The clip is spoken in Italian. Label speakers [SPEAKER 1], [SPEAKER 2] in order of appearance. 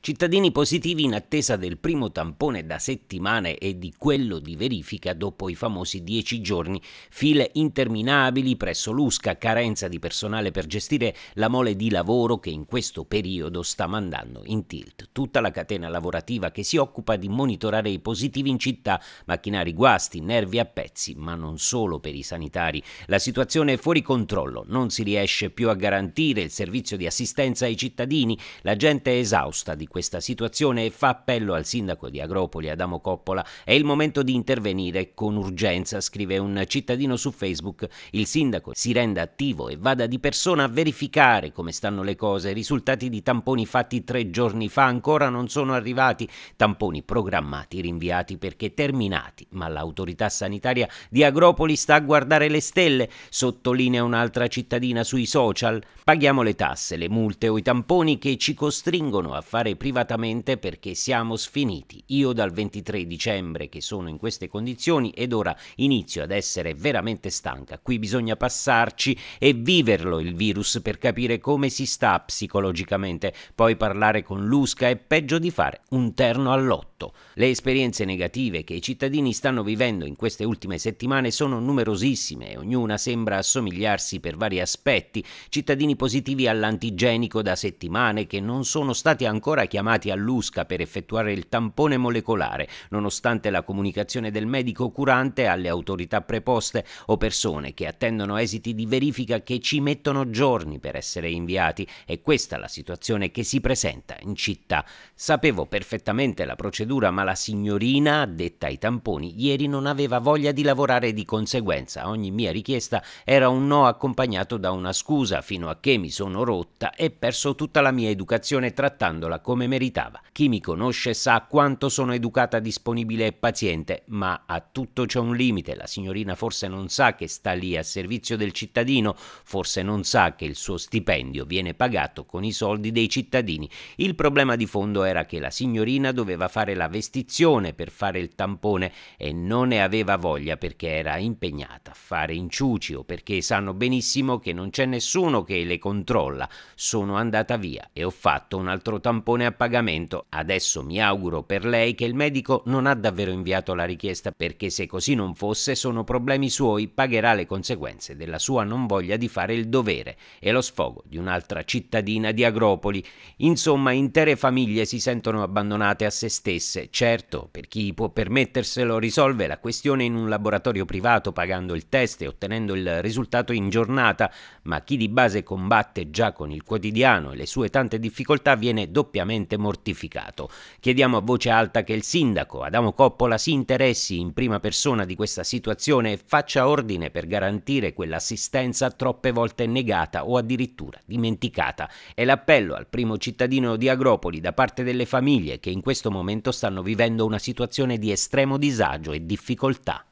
[SPEAKER 1] Cittadini positivi in attesa del primo tampone da settimane e di quello di verifica dopo i famosi dieci giorni, file interminabili presso l'USCA, carenza di personale per gestire la mole di lavoro che in questo periodo sta mandando in tilt. Tutta la catena lavorativa che si occupa di monitorare i positivi in città, macchinari guasti, nervi a pezzi, ma non solo per i sanitari. La situazione è fuori controllo, non si riesce più a garantire il servizio di assistenza ai cittadini, la gente è esausta di questa situazione e fa appello al sindaco di Agropoli, Adamo Coppola. È il momento di intervenire con urgenza, scrive un cittadino su Facebook. Il sindaco si renda attivo e vada di persona a verificare come stanno le cose. I risultati di tamponi fatti tre giorni fa ancora non sono arrivati. Tamponi programmati, rinviati perché terminati. Ma l'autorità sanitaria di Agropoli sta a guardare le stelle, sottolinea un'altra cittadina sui social. Paghiamo le tasse, le multe o i tamponi che ci costringono a fare privatamente perché siamo sfiniti. Io dal 23 dicembre che sono in queste condizioni ed ora inizio ad essere veramente stanca. Qui bisogna passarci e viverlo il virus per capire come si sta psicologicamente, poi parlare con Lusca è peggio di fare un terno all'otto. Le esperienze negative che i cittadini stanno vivendo in queste ultime settimane sono numerosissime e ognuna sembra assomigliarsi per vari aspetti. Cittadini positivi all'antigenico da settimane che non sono stati ancora chiamati all'USCA per effettuare il tampone molecolare, nonostante la comunicazione del medico curante alle autorità preposte o persone che attendono esiti di verifica che ci mettono giorni per essere inviati. È questa la situazione che si presenta in città. Sapevo perfettamente la procedura, ma la signorina, detta ai tamponi, ieri non aveva voglia di lavorare di conseguenza ogni mia richiesta era un no accompagnato da una scusa, fino a che mi sono rotta e perso tutta la mia educazione trattandola come come meritava. Chi mi conosce sa quanto sono educata, disponibile e paziente, ma a tutto c'è un limite. La signorina forse non sa che sta lì a servizio del cittadino, forse non sa che il suo stipendio viene pagato con i soldi dei cittadini. Il problema di fondo era che la signorina doveva fare la vestizione per fare il tampone e non ne aveva voglia perché era impegnata a fare inciuci o perché sanno benissimo che non c'è nessuno che le controlla. Sono andata via e ho fatto un altro tampone a pagamento. Adesso mi auguro per lei che il medico non ha davvero inviato la richiesta perché se così non fosse sono problemi suoi, pagherà le conseguenze della sua non voglia di fare il dovere e lo sfogo di un'altra cittadina di Agropoli. Insomma, intere famiglie si sentono abbandonate a se stesse. Certo, per chi può permetterselo risolve la questione in un laboratorio privato pagando il test e ottenendo il risultato in giornata, ma chi di base combatte già con il quotidiano e le sue tante difficoltà viene doppiamente profondamente mortificato. Chiediamo a voce alta che il sindaco Adamo Coppola si interessi in prima persona di questa situazione e faccia ordine per garantire quell'assistenza troppe volte negata o addirittura dimenticata. È l'appello al primo cittadino di Agropoli da parte delle famiglie che in questo momento stanno vivendo una situazione di estremo disagio e difficoltà.